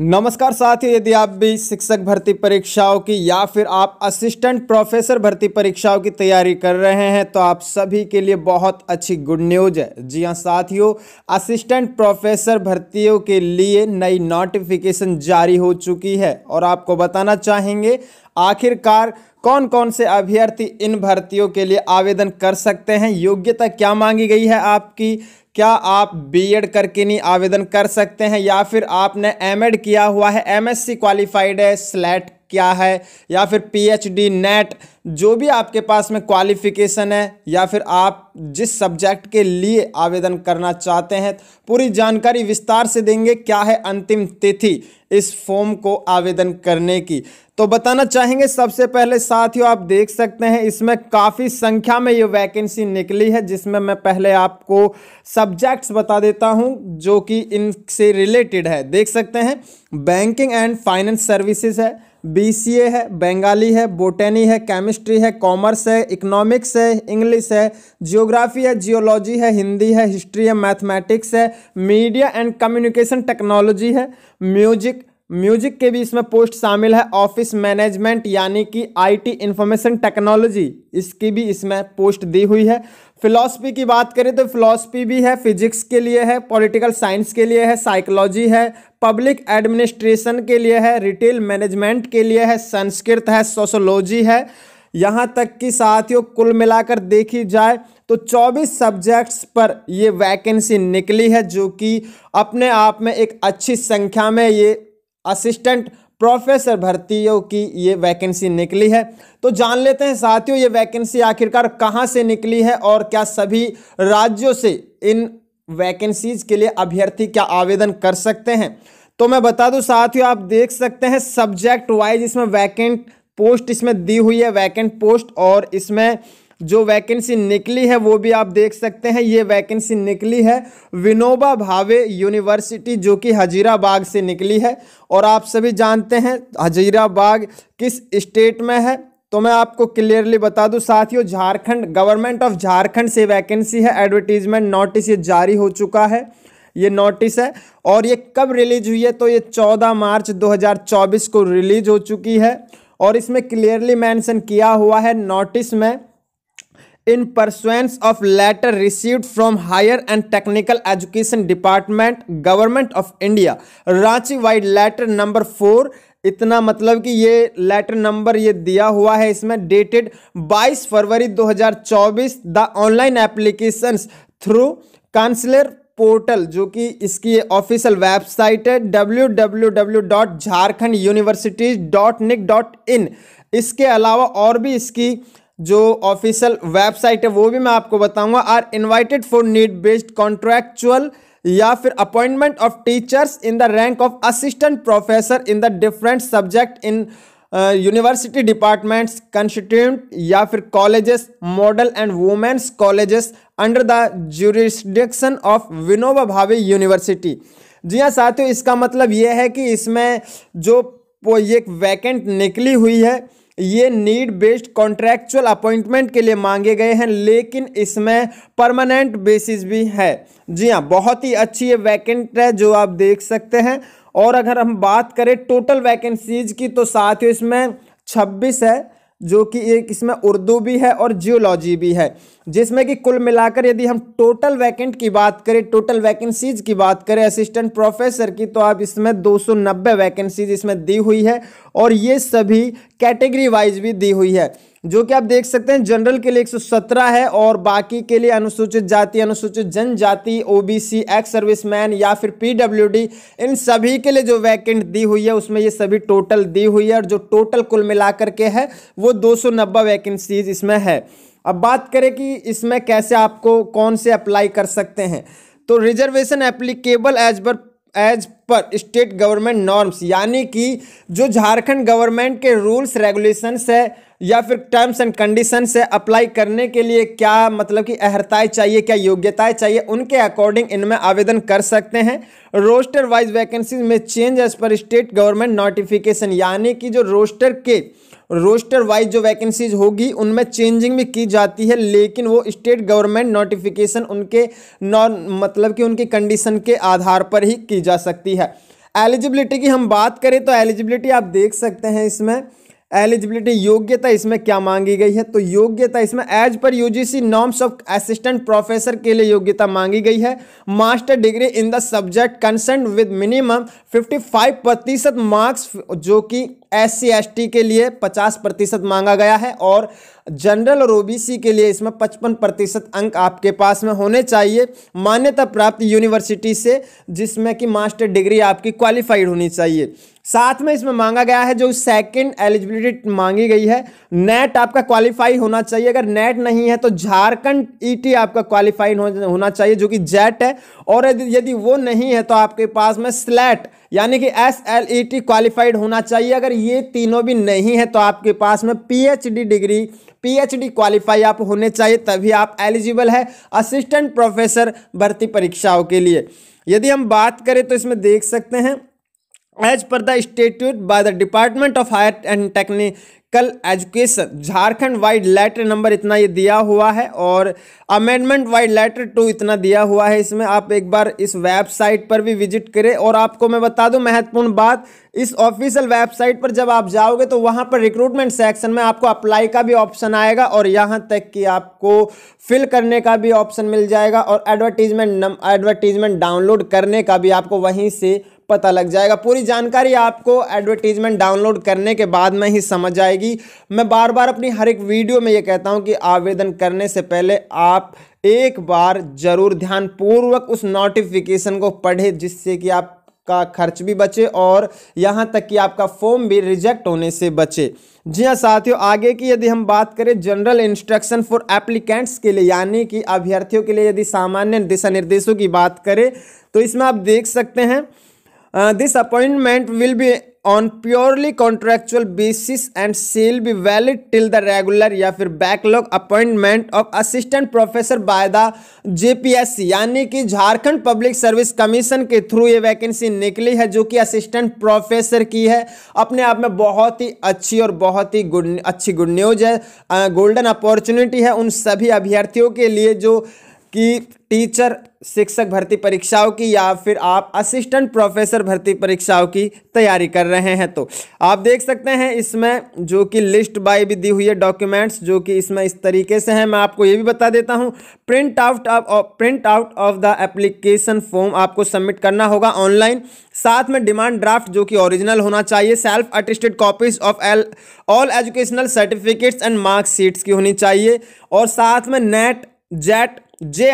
नमस्कार साथियों यदि आप भी शिक्षक भर्ती परीक्षाओं की या फिर आप असिस्टेंट प्रोफेसर भर्ती परीक्षाओं की तैयारी कर रहे हैं तो आप सभी के लिए बहुत अच्छी गुड न्यूज है जी हां साथियों असिस्टेंट प्रोफेसर भर्तियों के लिए नई नोटिफिकेशन जारी हो चुकी है और आपको बताना चाहेंगे आखिरकार कौन कौन से अभ्यर्थी इन भर्तियों के लिए आवेदन कर सकते हैं योग्यता क्या मांगी गई है आपकी क्या आप बीएड करके नहीं आवेदन कर सकते हैं या फिर आपने एमएड किया हुआ है एमएससी क्वालिफाइड है स्लैट क्या है या फिर पीएचडी नेट जो भी आपके पास में क्वालिफिकेशन है या फिर आप जिस सब्जेक्ट के लिए आवेदन करना चाहते हैं पूरी जानकारी विस्तार से देंगे क्या है अंतिम तिथि इस फॉर्म को आवेदन करने की तो बताना चाहेंगे सबसे पहले साथियों आप देख सकते हैं इसमें काफ़ी संख्या में ये वैकेंसी निकली है जिसमें मैं पहले आपको सब्जेक्ट्स बता देता हूं जो कि इनसे रिलेटेड है देख सकते हैं बैंकिंग एंड फाइनेंस सर्विसेज है बीसीए है बंगाली है बोटेनी है केमिस्ट्री है कॉमर्स है इकोनॉमिक्स है इंग्लिश है जियोग्राफी है जियोलॉजी है हिंदी है हिस्ट्री है मैथमेटिक्स है मीडिया एंड कम्युनिकेशन टेक्नोलॉजी है म्यूजिक म्यूजिक के भी इसमें पोस्ट शामिल है ऑफिस मैनेजमेंट यानी कि आईटी इंफॉर्मेशन टेक्नोलॉजी इसकी भी इसमें पोस्ट दी हुई है फिलॉसफी की बात करें तो फिलॉसफी भी है फिजिक्स के लिए है पॉलिटिकल साइंस के लिए है साइकोलॉजी है पब्लिक एडमिनिस्ट्रेशन के लिए है रिटेल मैनेजमेंट के लिए है संस्कृत है सोशोलॉजी है यहाँ तक कि साथियों कुल मिलाकर देखी जाए तो 24 सब्जेक्ट्स पर ये वैकेंसी निकली है जो कि अपने आप में एक अच्छी संख्या में ये असिस्टेंट प्रोफेसर भर्तीयों की ये वैकेंसी निकली है तो जान लेते हैं साथियों ये वैकेंसी आखिरकार कहाँ से निकली है और क्या सभी राज्यों से इन वैकेंसीज के लिए अभ्यर्थी क्या आवेदन कर सकते हैं तो मैं बता दूं साथियों आप देख सकते हैं सब्जेक्ट वाइज इसमें वैकेंट पोस्ट इसमें दी हुई है वैकेंट पोस्ट और इसमें जो वैकेंसी निकली है वो भी आप देख सकते हैं ये वैकेंसी निकली है विनोबा भावे यूनिवर्सिटी जो कि हजीराबाग से निकली है और आप सभी जानते हैं हजीराबाग किस स्टेट में है तो मैं आपको क्लियरली बता दूं साथियों झारखंड गवर्नमेंट ऑफ झारखंड से वैकेंसी है एडवर्टीजमेंट नोटिस ये जारी हो चुका है ये नोटिस है और ये कब रिलीज हुई है तो ये 14 मार्च 2024 को रिलीज हो चुकी है और इसमें क्लियरली मेंशन किया हुआ है नोटिस में in pursuance of letter receive from higher and technical education department government of India Ranchi vide letter number four इतना मतलब कि ये लेटर नंबर ये दिया हुआ है इसमें dated 22 February 2024 the online applications through counsellor portal जो कि इसकी ऑफिशियल वेबसाइट है W W W dot Jharkhand university dot nic dot in इसके अलावा और भी इसकी जो ऑफिशियल वेबसाइट है वो भी मैं आपको बताऊंगा are invited for need based contractual या फिर appointment of teachers in the rank of assistant professor in the different subject in university departments constituent या फिर colleges model and women's colleges under the jurisdiction of Vinoba Bhave university जी हाँ साथियों इसका मतलब ये है कि इसमें जो ये वैकेंट निकली हुई है ये नीड बेस्ड कॉन्ट्रैक्चुअल अपॉइंटमेंट के लिए मांगे गए हैं लेकिन इसमें परमानेंट बेसिस भी है जी हाँ बहुत ही अच्छी ये वैकेंट है जो आप देख सकते हैं और अगर हम बात करें टोटल वैकेंसीज की तो साथ ही इसमें 26 है जो कि एक इसमें उर्दू भी है और जियोलॉजी भी है जिसमें कि कुल मिलाकर यदि हम टोटल वैकेंट की बात करें टोटल वैकेंसीज की बात करें असिस्टेंट प्रोफेसर की तो आप इसमें 290 वैकेंसीज इसमें दी हुई है और ये सभी कैटेगरी वाइज भी दी हुई है जो कि आप देख सकते हैं जनरल के लिए 117 है और बाकी के लिए अनुसूचित जाति अनुसूचित जनजाति ओबीसी एक्स सर्विसमैन या फिर पीडब्ल्यूडी इन सभी के लिए जो वैकेंट दी हुई है उसमें ये सभी टोटल दी हुई है और जो टोटल कुल मिलाकर के है वो दो वैकेंसीज इसमें है अब बात करें कि इसमें कैसे आपको कौन से अप्लाई कर सकते हैं तो reservation applicable as per as per state government norms यानी कि जो झारखंड गवर्नमेंट के रूल्स रेगुलेशंस है या फिर टर्म्स एंड कंडीशन से अप्लाई करने के लिए क्या मतलब कि अहर्ताएँ चाहिए क्या योग्यताएँ चाहिए उनके अकॉर्डिंग इनमें आवेदन कर सकते हैं रोस्टर वाइज वैकेंसी में change as per state government notification यानी कि जो रोस्टर के रोस्टर वाइज जो वैकेंसीज होगी उनमें चेंजिंग भी की जाती है लेकिन वो स्टेट गवर्नमेंट नोटिफिकेशन उनके नॉन मतलब कि उनकी कंडीशन के आधार पर ही की जा सकती है एलिजिबिलिटी की हम बात करें तो एलिजिबिलिटी आप देख सकते हैं इसमें एलिजिबिलिटी योग्यता इसमें क्या मांगी गई है तो योग्यता इसमें as per UGC norms of assistant professor के लिए योग्यता मांगी गई है master degree in the subject concern with minimum 55 प्रतिशत मार्क्स जो कि एस सी के लिए 50 प्रतिशत मांगा गया है और जनरल और ओबीसी के लिए इसमें 55 प्रतिशत अंक आपके पास में होने चाहिए मान्यता प्राप्त यूनिवर्सिटी से जिसमें कि मास्टर डिग्री आपकी क्वालिफाइड होनी चाहिए साथ में इसमें मांगा गया है जो सेकंड एलिजिबिलिटी मांगी गई है नेट आपका क्वालिफाई होना चाहिए अगर नेट नहीं है तो झारखंड ईटी e आपका क्वालिफाई होना चाहिए जो कि जेट है और यदि वो नहीं है तो आपके पास में स्लैट यानी कि S L E T qualified होना चाहिए अगर ये तीनों भी नहीं है तो आपके पास में डी डिग्री पीएचडी क्वालिफाई आप होने चाहिए तभी आप एलिजिबल है असिस्टेंट प्रोफेसर भर्ती परीक्षाओं के लिए यदि हम बात करें तो इसमें देख सकते हैं as per the statute by the department of higher and technical education Jharkhand vide letter number इतना ये दिया हुआ है और अमेंडमेंट वाइड लेटर टू इतना दिया हुआ है इसमें आप एक बार इस वेबसाइट पर भी विजिट करें और आपको मैं बता दूं महत्वपूर्ण बात इस ऑफिशियल वेबसाइट पर जब आप जाओगे तो वहाँ पर रिक्रूटमेंट सेक्शन में आपको अप्लाई का भी ऑप्शन आएगा और यहाँ तक कि आपको फिल करने का भी ऑप्शन मिल जाएगा और एडवर्टीजमेंट एडवर्टीजमेंट डाउनलोड करने का भी आपको वहीं से पता लग जाएगा पूरी जानकारी आपको एडवर्टीजमेंट डाउनलोड करने के बाद में ही समझ आएगी मैं बार बार अपनी हर एक वीडियो में ये कहता हूँ कि आवेदन करने से पहले आप एक बार जरूर ध्यानपूर्वक उस नोटिफिकेशन को पढ़े जिससे कि आप का खर्च भी बचे और यहाँ तक कि आपका फॉर्म भी रिजेक्ट होने से बचे जी हाँ साथियों आगे की यदि हम बात करें जनरल इंस्ट्रक्शन फॉर एप्लीकेंट्स के लिए यानी कि अभ्यर्थियों के लिए यदि सामान्य दिशा निर्देशों की बात करें तो इसमें आप देख सकते हैं this appointment will be on purely contractual basis and shall be valid till the regular या फिर backlog appointment of assistant professor by the J P C यानी कि झारखंड पब्लिक सर्विस कमीशन के थ्रू ये वैकेंसी निकली है जो कि असिस्टेंट प्रोफेसर की है अपने आप में बहुत ही अच्छी और बहुत ही गुड अच्छी गुड न्यूज है गोल्डन uh, अपॉर्चुनिटी है उन सभी अभ्यर्थियों के लिए जो कि टीचर शिक्षक भर्ती परीक्षाओं की या फिर आप असिस्टेंट प्रोफेसर भर्ती परीक्षाओं की तैयारी कर रहे हैं तो आप देख सकते हैं इसमें जो कि लिस्ट बाय भी दी हुई है डॉक्यूमेंट्स जो कि इसमें इस तरीके से हैं मैं आपको ये भी बता देता हूँ print out of print out of the application form आपको सबमिट करना होगा ऑनलाइन साथ में डिमांड ड्राफ्ट जो कि ऑरिजिनल होना चाहिए self attested copies of L all educational certificates and marksheets की होनी चाहिए और साथ में नेट जेट जे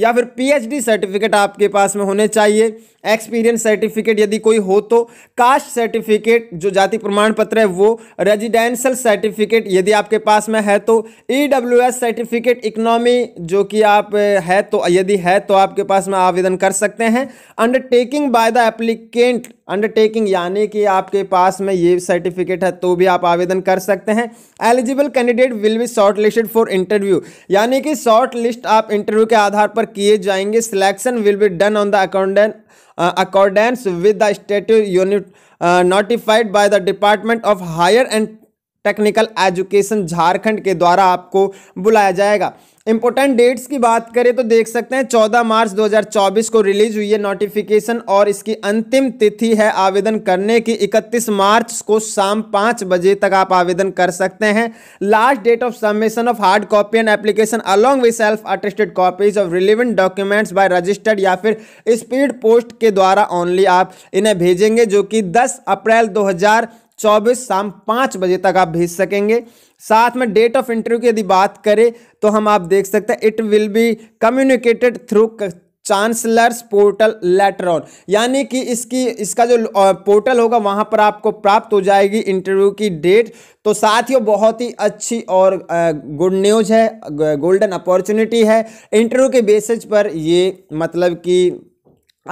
या फिर पी सर्टिफिकेट आपके पास में होने चाहिए एक्सपीरियंस सर्टिफिकेट यदि कोई हो तो कास्ट सर्टिफिकेट जो जाति प्रमाण पत्र है वो रेजिडेंशियल सर्टिफिकेट यदि आपके पास में है तो ई सर्टिफिकेट इकोनॉमी जो कि आप है तो यदि है तो आपके पास में आवेदन कर सकते हैं undertaking by the applicant undertaking यानी कि आपके पास में ये सर्टिफिकेट है तो भी आप आवेदन कर सकते हैं eligible candidate will be short listed for interview यानी कि शॉर्ट लिस्ट आप इंटरव्यू के आधार पर किए जाएंगे selection will be done on the accountant uh, accordance with the statute unit uh, notified by the Department of Higher and technical education Jharkhand के द्वारा आपको बुलाया जाएगा इंपॉर्टेंट डेट्स की बात करें तो देख सकते हैं 14 मार्च 2024 को रिलीज हुई है नोटिफिकेशन और इसकी अंतिम तिथि है आवेदन करने की 31 मार्च को शाम पाँच बजे तक आप आवेदन कर सकते हैं last date of submission of hard copy and application along with self attested copies of relevant documents by registered या फिर स्पीड पोस्ट के द्वारा ओनली आप इन्हें भेजेंगे जो कि दस अप्रैल दो चौबीस शाम पाँच बजे तक आप भेज सकेंगे साथ में डेट ऑफ इंटरव्यू की यदि बात करें तो हम आप देख सकते हैं it will be communicated through chancellor's portal letter on यानी कि इसकी इसका जो पोर्टल होगा वहाँ पर आपको प्राप्त हो जाएगी इंटरव्यू की डेट तो साथ ही बहुत ही अच्छी और गुड न्यूज़ है गोल्डन अपॉर्चुनिटी है इंटरव्यू के बेसिस पर ये मतलब कि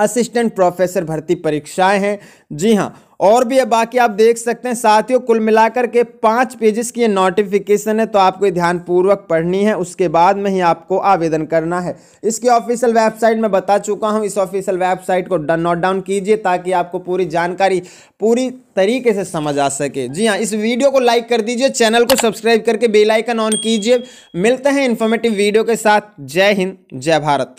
असिस्टेंट प्रोफेसर भर्ती परीक्षाएं हैं जी हाँ और भी बाकी आप देख सकते हैं साथियों कुल मिलाकर के पाँच पेजेस की ये नोटिफिकेशन है तो आपको ध्यानपूर्वक पढ़नी है उसके बाद में ही आपको आवेदन करना है इसकी ऑफिशियल वेबसाइट में बता चुका हूँ इस ऑफिशियल वेबसाइट को नोट डाउन कीजिए ताकि आपको पूरी जानकारी पूरी तरीके से समझ आ सके जी हाँ इस वीडियो को लाइक कर दीजिए चैनल को सब्सक्राइब करके बेलाइकन ऑन कीजिए मिलते हैं इन्फॉर्मेटिव वीडियो के साथ जय हिंद जय भारत